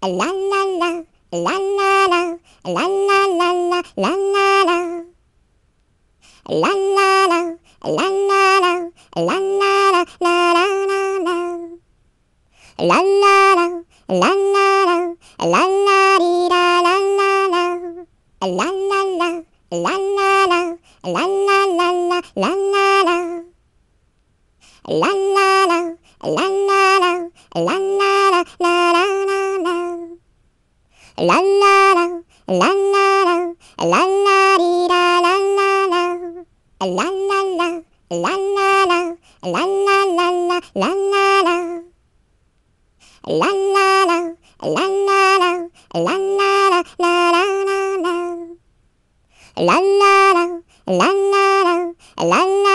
La la la, la la la, la la la la, la la la. La la la, la la la, la la la, la la la la. La la la, la la la, la la dee la la la. La la la, la la la, la la la la, la la la. La la la, la la la, la la la, la la la la, la la la, la la dee da la la la, la la la, la la la, la la la la, la la la, la la la, la la la, la la la, la la la la, la la la, la la la, la la